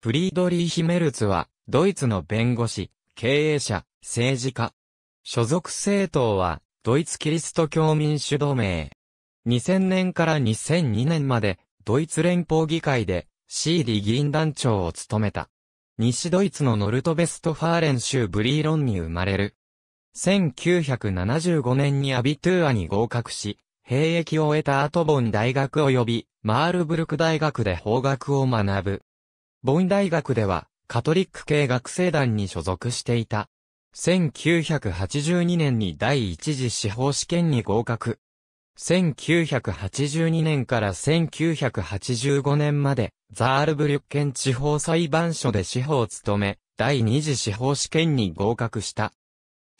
フリードリーヒ・メルツは、ドイツの弁護士、経営者、政治家。所属政党は、ドイツキリスト教民主同盟。2000年から2002年まで、ドイツ連邦議会で、シーディ議員団長を務めた。西ドイツのノルトベストファーレン州ブリーロンに生まれる。1975年にアビトゥーアに合格し、兵役を終えたアトボン大学及び、マールブルク大学で法学を学ぶ。ボン大学では、カトリック系学生団に所属していた。1982年に第一次司法試験に合格。1982年から1985年まで、ザールブリュッケン地方裁判所で司法を務め、第二次司法試験に合格した。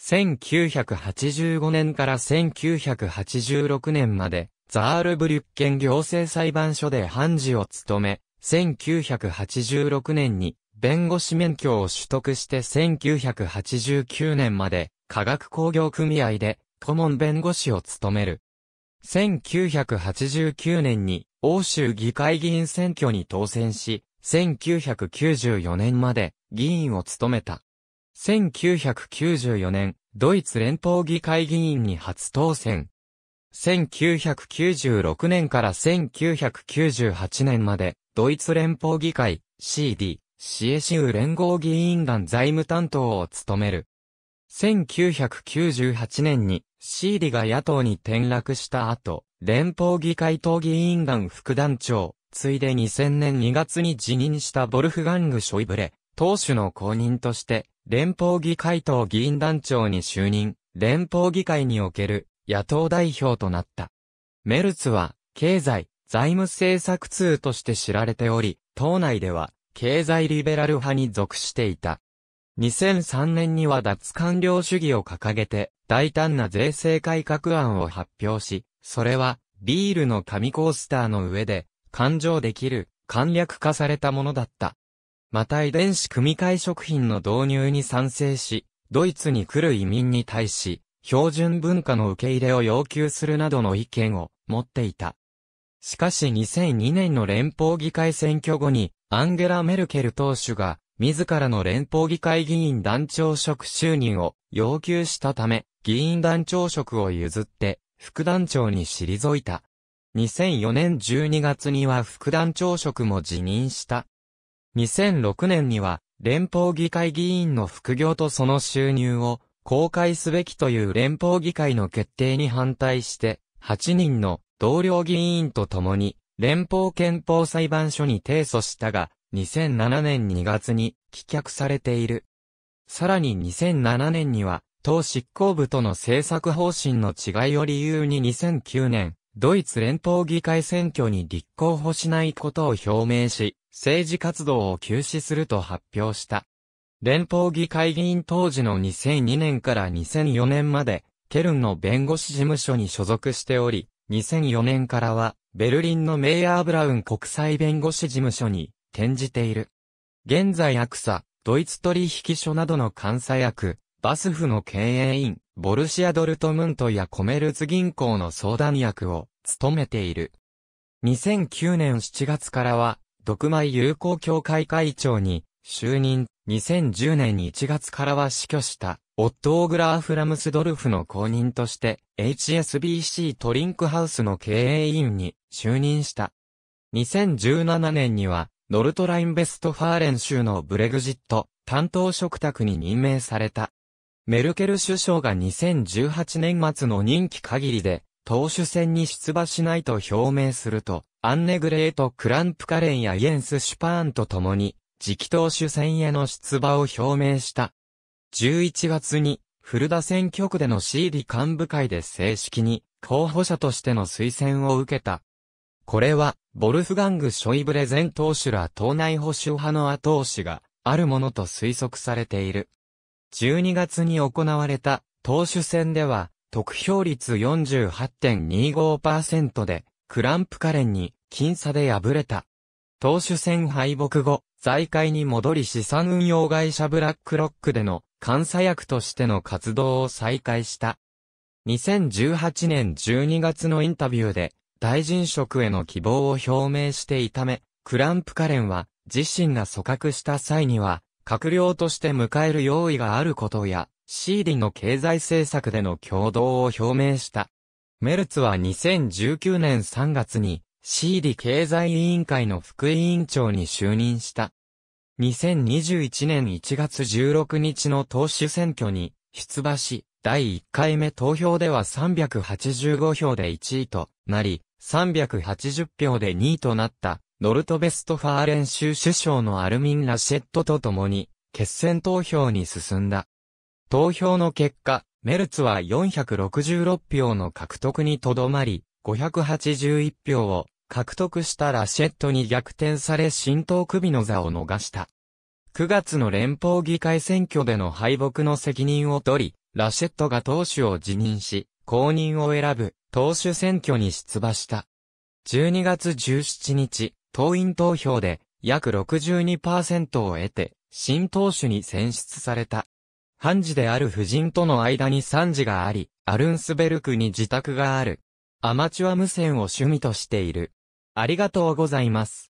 1985年から1986年まで、ザールブリュッケン行政裁判所で判事を務め、1986年に弁護士免許を取得して1989年まで科学工業組合で顧問弁護士を務める。1989年に欧州議会議員選挙に当選し、1994年まで議員を務めた。1994年、ドイツ連邦議会議員に初当選。1996年から1998年までドイツ連邦議会 CD、シエシウ連合議員団財務担当を務める。1998年に CD が野党に転落した後、連邦議会党議員団副団長、ついで2000年2月に辞任したボルフガング・ショイブレ、党首の公認として、連邦議会党議員団長に就任、連邦議会における野党代表となった。メルツは、経済、財務政策通として知られており、党内では、経済リベラル派に属していた。2003年には脱官僚主義を掲げて、大胆な税制改革案を発表し、それは、ビールの紙コースターの上で、勘定できる、簡略化されたものだった。また遺伝子組み換え食品の導入に賛成し、ドイツに来る移民に対し、標準文化の受け入れを要求するなどの意見を持っていた。しかし2002年の連邦議会選挙後に、アンゲラ・メルケル党首が、自らの連邦議会議員団長職就任を要求したため、議員団長職を譲って、副団長に退いた。2004年12月には副団長職も辞任した。2006年には、連邦議会議員の副業とその収入を公開すべきという連邦議会の決定に反対して、8人の同僚議員と共に、連邦憲法裁判所に提訴したが、2007年2月に棄却されている。さらに2007年には、党執行部との政策方針の違いを理由に2009年、ドイツ連邦議会選挙に立候補しないことを表明し、政治活動を休止すると発表した。連邦議会議員当時の2002年から2004年まで、ケルンの弁護士事務所に所属しており、2004年からは、ベルリンのメイヤー・ブラウン国際弁護士事務所に転じている。現在アクサ、ドイツ取引所などの監査役、バスフの経営員、ボルシア・ドルトムントやコメルツ銀行の相談役を務めている。2009年7月からは、独米友好協会会長に就任、2010年1月からは死去したオットー・グラーフ・ラムスドルフの後任として、HSBC トリンクハウスの経営委員に就任した。2017年には、ノルトラインベストファーレン州のブレグジット担当食卓に任命された。メルケル首相が2018年末の任期限りで、党首選に出馬しないと表明すると、アンネグレート・クランプカレンやイエンス・シュパーンと共に、次期党首選への出馬を表明した。11月に、古田選挙区での市入り幹部会で正式に、候補者としての推薦を受けた。これは、ボルフガング・ショイブレ前党首ら党内保守派の後押しがあるものと推測されている。12月に行われた党首選では、得票率48.25%で、クランプカレンに僅差で敗れた。党首選敗北後、財界に戻り資産運用会社ブラックロックでの監査役としての活動を再開した。2018年12月のインタビューで、大臣職への希望を表明していため、クランプカレンは、自身が組閣した際には、閣僚として迎える用意があることや、シーディの経済政策での共同を表明した。メルツは2019年3月に、シーディ経済委員会の副委員長に就任した。2021年1月16日の党首選挙に出馬し、第1回目投票では385票で1位となり、380票で2位となったノルトベストファーレン州首相のアルミン・ラシェットと共に、決選投票に進んだ。投票の結果、メルツは466票の獲得にとどまり、581票を獲得したラシェットに逆転され新党首の座を逃した。9月の連邦議会選挙での敗北の責任を取り、ラシェットが党首を辞任し、公認を選ぶ党首選挙に出馬した。12月17日、党員投票で約62%を得て、新党首に選出された。判事である夫人との間に賛事があり、アルンスベルクに自宅がある。アマチュア無線を趣味としている。ありがとうございます。